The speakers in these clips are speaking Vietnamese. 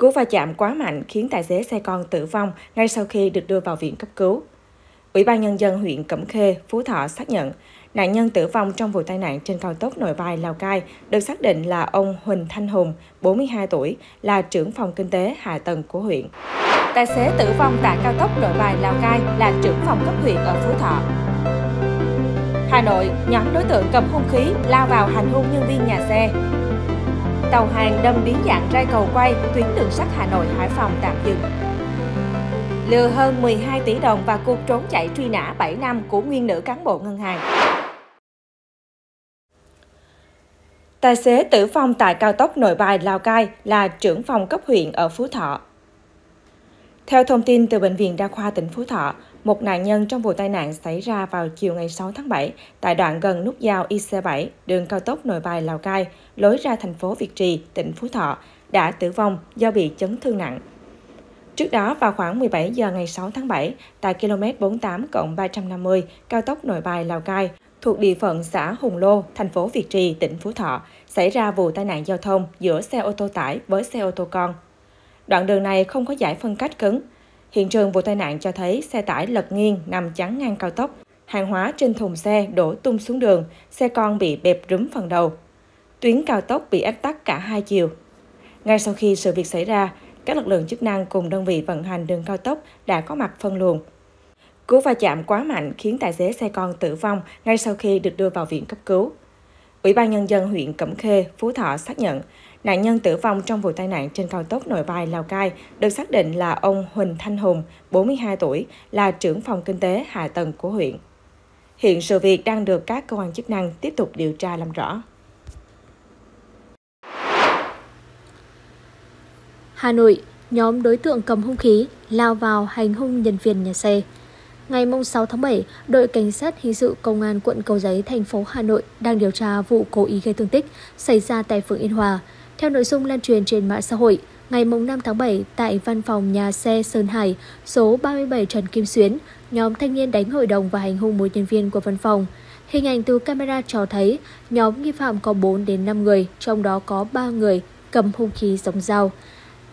Cú va chạm quá mạnh khiến tài xế xe con tử vong ngay sau khi được đưa vào viện cấp cứu. Ủy ban Nhân dân huyện Cẩm Khê, Phú Thọ xác nhận, nạn nhân tử vong trong vụ tai nạn trên cao tốc Nội Bài, Lào Cai được xác định là ông Huỳnh Thanh Hùng, 42 tuổi, là trưởng phòng kinh tế hạ tầng của huyện. Tài xế tử vong tại cao tốc Nội Bài, Lào Cai là trưởng phòng cấp huyện ở Phú Thọ. Hà Nội, nhóm đối tượng cầm hung khí lao vào hành hung nhân viên nhà xe. Tàu hàng đâm biến dạng rai cầu quay, tuyến đường sắt Hà Nội Hải Phòng tạm dừng. Lừa hơn 12 tỷ đồng và cuộc trốn chạy truy nã 7 năm của nguyên nữ cán bộ ngân hàng. Tài xế tử vong tại cao tốc Nội Bài Lào Cai là trưởng phòng cấp huyện ở Phú Thọ. Theo thông tin từ Bệnh viện Đa khoa tỉnh Phú Thọ, một nạn nhân trong vụ tai nạn xảy ra vào chiều ngày 6 tháng 7 tại đoạn gần nút giao IC7, đường cao tốc Nội Bài Lào Cai, lối ra thành phố Việt Trì, tỉnh Phú Thọ, đã tử vong do bị chấn thương nặng. Trước đó vào khoảng 17 giờ ngày 6 tháng 7, tại km 48 350 cao tốc Nội Bài Lào Cai, thuộc địa phận xã Hùng Lô, thành phố Việt Trì, tỉnh Phú Thọ, xảy ra vụ tai nạn giao thông giữa xe ô tô tải với xe ô tô con. Đoạn đường này không có giải phân cách cứng, Hiện trường vụ tai nạn cho thấy xe tải lật nghiêng nằm chắn ngang cao tốc, hàng hóa trên thùng xe đổ tung xuống đường, xe con bị bẹp rúm phần đầu. Tuyến cao tốc bị ách tắc cả hai chiều. Ngay sau khi sự việc xảy ra, các lực lượng chức năng cùng đơn vị vận hành đường cao tốc đã có mặt phân luồng. Cú va chạm quá mạnh khiến tài xế xe con tử vong ngay sau khi được đưa vào viện cấp cứu. Ủy ban Nhân dân huyện Cẩm Khê, Phú Thọ xác nhận Nạn nhân tử vong trong vụ tai nạn trên cao tốc Nội Bài Lào Cai được xác định là ông Huỳnh Thanh Hùng, 42 tuổi, là trưởng phòng kinh tế hạ tầng của huyện. Hiện sự việc đang được các cơ quan chức năng tiếp tục điều tra làm rõ. Hà Nội, nhóm đối tượng cầm hung khí lao vào hành hung nhân viên nhà xe. Ngày 6 tháng 7, đội cảnh sát hình sự công an quận Cầu Giấy, thành phố Hà Nội đang điều tra vụ cố ý gây thương tích xảy ra tại phường Yên Hòa. Theo nội dung lan truyền trên mạng xã hội, ngày 5 tháng 7 tại văn phòng nhà xe Sơn Hải, số 37 Trần Kim Xuyến, nhóm thanh niên đánh hội đồng và hành hung một nhân viên của văn phòng. Hình ảnh từ camera cho thấy nhóm nghi phạm có 4 đến 5 người, trong đó có 3 người cầm hung khí giống dao.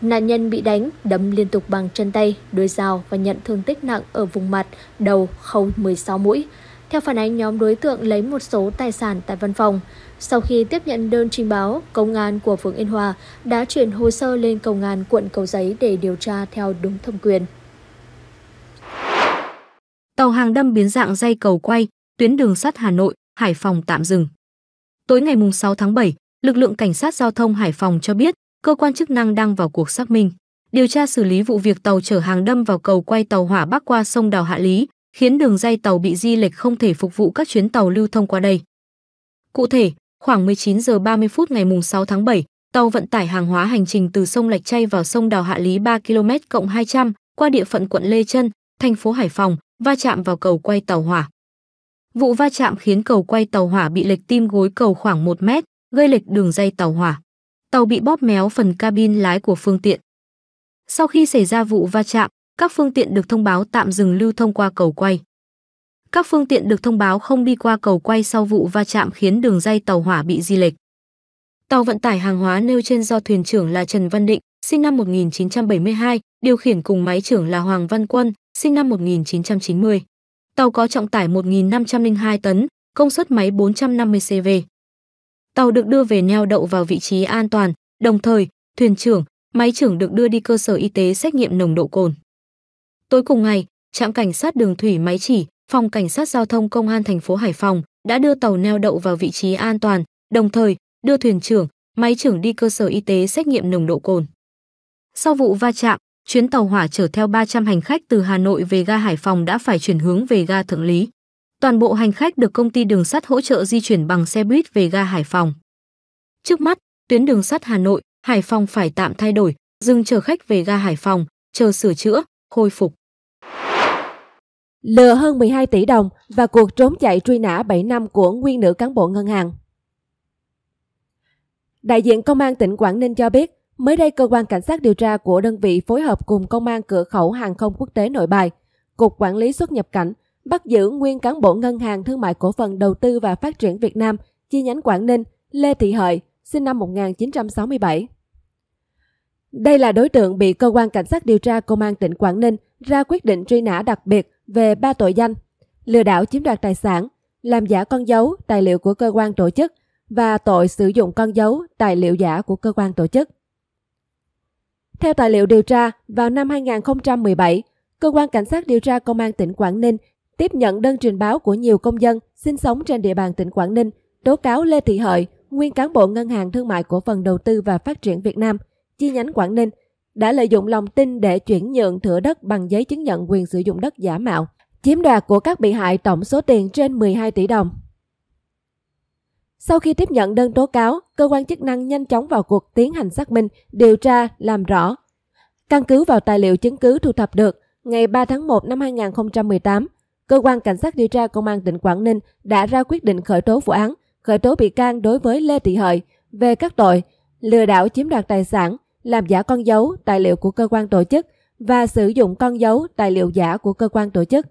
Nạn nhân bị đánh, đấm liên tục bằng chân tay, đuôi dao và nhận thương tích nặng ở vùng mặt, đầu, khâu 16 mũi. Theo phản ánh, nhóm đối tượng lấy một số tài sản tại văn phòng. Sau khi tiếp nhận đơn trình báo, công an của phường Yên Hòa đã chuyển hồ sơ lên công an quận Cầu Giấy để điều tra theo đúng thẩm quyền. Tàu hàng đâm biến dạng dây cầu quay, tuyến đường sắt Hà Nội, Hải Phòng tạm dừng. Tối ngày 6 tháng 7, lực lượng cảnh sát giao thông Hải Phòng cho biết cơ quan chức năng đang vào cuộc xác minh, điều tra xử lý vụ việc tàu chở hàng đâm vào cầu quay tàu hỏa Bắc qua sông Đào Hạ Lý, khiến đường dây tàu bị di lệch không thể phục vụ các chuyến tàu lưu thông qua đây. Cụ thể, khoảng 19 giờ 30 phút ngày 6 tháng 7, tàu vận tải hàng hóa hành trình từ sông Lạch Chay vào sông Đào Hạ Lý 3 km cộng 200 qua địa phận quận Lê Trân, thành phố Hải Phòng, va chạm vào cầu quay tàu hỏa. Vụ va chạm khiến cầu quay tàu hỏa bị lệch tim gối cầu khoảng 1 mét, gây lệch đường dây tàu hỏa. Tàu bị bóp méo phần cabin lái của phương tiện. Sau khi xảy ra vụ va chạm, các phương tiện được thông báo tạm dừng lưu thông qua cầu quay. Các phương tiện được thông báo không đi qua cầu quay sau vụ va chạm khiến đường dây tàu hỏa bị di lệch. Tàu vận tải hàng hóa nêu trên do thuyền trưởng là Trần Văn Định, sinh năm 1972, điều khiển cùng máy trưởng là Hoàng Văn Quân, sinh năm 1990. Tàu có trọng tải 1.502 tấn, công suất máy 450 CV. Tàu được đưa về neo đậu vào vị trí an toàn, đồng thời, thuyền trưởng, máy trưởng được đưa đi cơ sở y tế xét nghiệm nồng độ cồn. Tối cùng ngày, trạm cảnh sát đường thủy Máy Chỉ, phòng cảnh sát giao thông công an thành phố Hải Phòng đã đưa tàu neo đậu vào vị trí an toàn, đồng thời đưa thuyền trưởng, máy trưởng đi cơ sở y tế xét nghiệm nồng độ cồn. Sau vụ va chạm, chuyến tàu hỏa chở theo 300 hành khách từ Hà Nội về ga Hải Phòng đã phải chuyển hướng về ga Thượng Lý. Toàn bộ hành khách được công ty đường sắt hỗ trợ di chuyển bằng xe buýt về ga Hải Phòng. Trước mắt, tuyến đường sắt Hà Nội, Hải Phòng phải tạm thay đổi, dừng chờ khách về ga Hải Phòng, chờ sửa chữa, khôi phục lừa hơn 12 tỷ đồng và cuộc trốn chạy truy nã 7 năm của nguyên nữ cán bộ ngân hàng. Đại diện Công an tỉnh Quảng Ninh cho biết, mới đây cơ quan cảnh sát điều tra của đơn vị phối hợp cùng Công an cửa khẩu hàng không quốc tế nội bài, Cục Quản lý xuất nhập cảnh, bắt giữ nguyên cán bộ Ngân hàng Thương mại Cổ phần Đầu tư và Phát triển Việt Nam chi nhánh Quảng Ninh Lê Thị Hợi, sinh năm 1967. Đây là đối tượng bị cơ quan cảnh sát điều tra công an tỉnh Quảng Ninh ra quyết định truy nã đặc biệt về ba tội danh lừa đảo chiếm đoạt tài sản, làm giả con dấu, tài liệu của cơ quan tổ chức và tội sử dụng con dấu, tài liệu giả của cơ quan tổ chức. Theo tài liệu điều tra, vào năm 2017, cơ quan cảnh sát điều tra công an tỉnh Quảng Ninh tiếp nhận đơn trình báo của nhiều công dân sinh sống trên địa bàn tỉnh Quảng Ninh tố cáo Lê Thị Hợi, nguyên cán bộ Ngân hàng Thương mại Cổ phần Đầu tư và Phát triển Việt Nam, chi nhánh Quảng Ninh đã lợi dụng lòng tin để chuyển nhượng thửa đất bằng giấy chứng nhận quyền sử dụng đất giả mạo, chiếm đoạt của các bị hại tổng số tiền trên 12 tỷ đồng. Sau khi tiếp nhận đơn tố cáo, cơ quan chức năng nhanh chóng vào cuộc tiến hành xác minh, điều tra, làm rõ. Căn cứ vào tài liệu chứng cứ thu thập được, ngày 3 tháng 1 năm 2018, cơ quan cảnh sát điều tra công an tỉnh Quảng Ninh đã ra quyết định khởi tố vụ án, khởi tố bị can đối với Lê Thị Hợi về các tội lừa đảo chiếm đoạt tài sản, làm giả con dấu, tài liệu của cơ quan tổ chức và sử dụng con dấu, tài liệu giả của cơ quan tổ chức.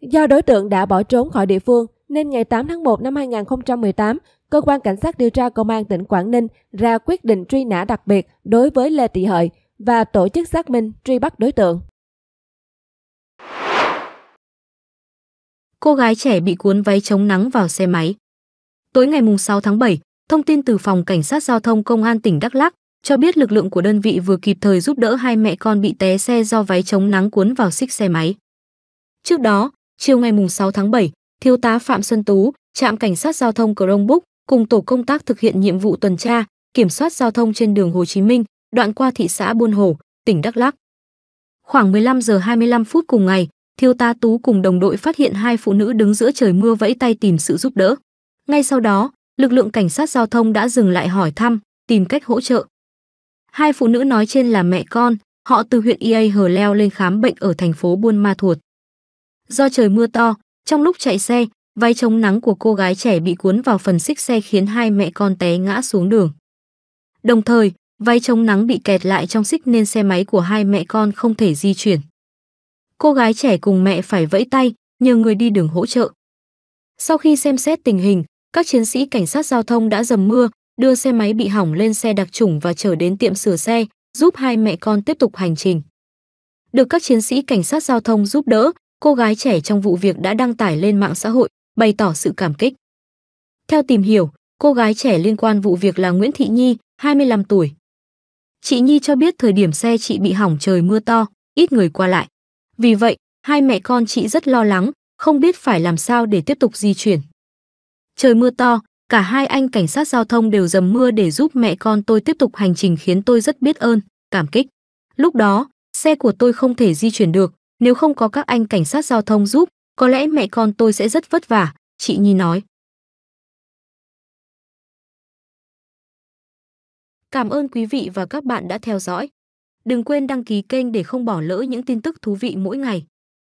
Do đối tượng đã bỏ trốn khỏi địa phương nên ngày 8 tháng 1 năm 2018, cơ quan cảnh sát điều tra công an tỉnh Quảng Ninh ra quyết định truy nã đặc biệt đối với Lê Thị Hợi và tổ chức xác minh truy bắt đối tượng. Cô gái trẻ bị cuốn váy chống nắng vào xe máy. Tối ngày 6 tháng 7, thông tin từ phòng cảnh sát giao thông công an tỉnh Đắk Lắk cho biết lực lượng của đơn vị vừa kịp thời giúp đỡ hai mẹ con bị té xe do váy chống nắng cuốn vào xích xe máy. Trước đó, chiều ngày 6 tháng 7, Thiếu tá Phạm Xuân Tú, trạm cảnh sát giao thông Crong Búc cùng tổ công tác thực hiện nhiệm vụ tuần tra, kiểm soát giao thông trên đường Hồ Chí Minh, đoạn qua thị xã Buôn Hồ, tỉnh Đắk Lắk. Khoảng 15 giờ 25 phút cùng ngày, Thiếu tá Tú cùng đồng đội phát hiện hai phụ nữ đứng giữa trời mưa vẫy tay tìm sự giúp đỡ. Ngay sau đó, lực lượng cảnh sát giao thông đã dừng lại hỏi thăm, tìm cách hỗ trợ. Hai phụ nữ nói trên là mẹ con, họ từ huyện Ia Hờ leo lên khám bệnh ở thành phố Buôn Ma Thuột. Do trời mưa to, trong lúc chạy xe, váy chống nắng của cô gái trẻ bị cuốn vào phần xích xe khiến hai mẹ con té ngã xuống đường. Đồng thời, váy chống nắng bị kẹt lại trong xích nên xe máy của hai mẹ con không thể di chuyển. Cô gái trẻ cùng mẹ phải vẫy tay, nhờ người đi đường hỗ trợ. Sau khi xem xét tình hình, các chiến sĩ cảnh sát giao thông đã dầm mưa, đưa xe máy bị hỏng lên xe đặc trủng và trở đến tiệm sửa xe, giúp hai mẹ con tiếp tục hành trình. Được các chiến sĩ cảnh sát giao thông giúp đỡ, cô gái trẻ trong vụ việc đã đăng tải lên mạng xã hội, bày tỏ sự cảm kích. Theo tìm hiểu, cô gái trẻ liên quan vụ việc là Nguyễn Thị Nhi, 25 tuổi. Chị Nhi cho biết thời điểm xe chị bị hỏng trời mưa to, ít người qua lại. Vì vậy, hai mẹ con chị rất lo lắng, không biết phải làm sao để tiếp tục di chuyển. Trời mưa to, cả hai anh cảnh sát giao thông đều dầm mưa để giúp mẹ con tôi tiếp tục hành trình khiến tôi rất biết ơn, cảm kích. Lúc đó, xe của tôi không thể di chuyển được, nếu không có các anh cảnh sát giao thông giúp, có lẽ mẹ con tôi sẽ rất vất vả, chị Nhi nói. Cảm ơn quý vị và các bạn đã theo dõi. Đừng quên đăng ký kênh để không bỏ lỡ những tin tức thú vị mỗi ngày.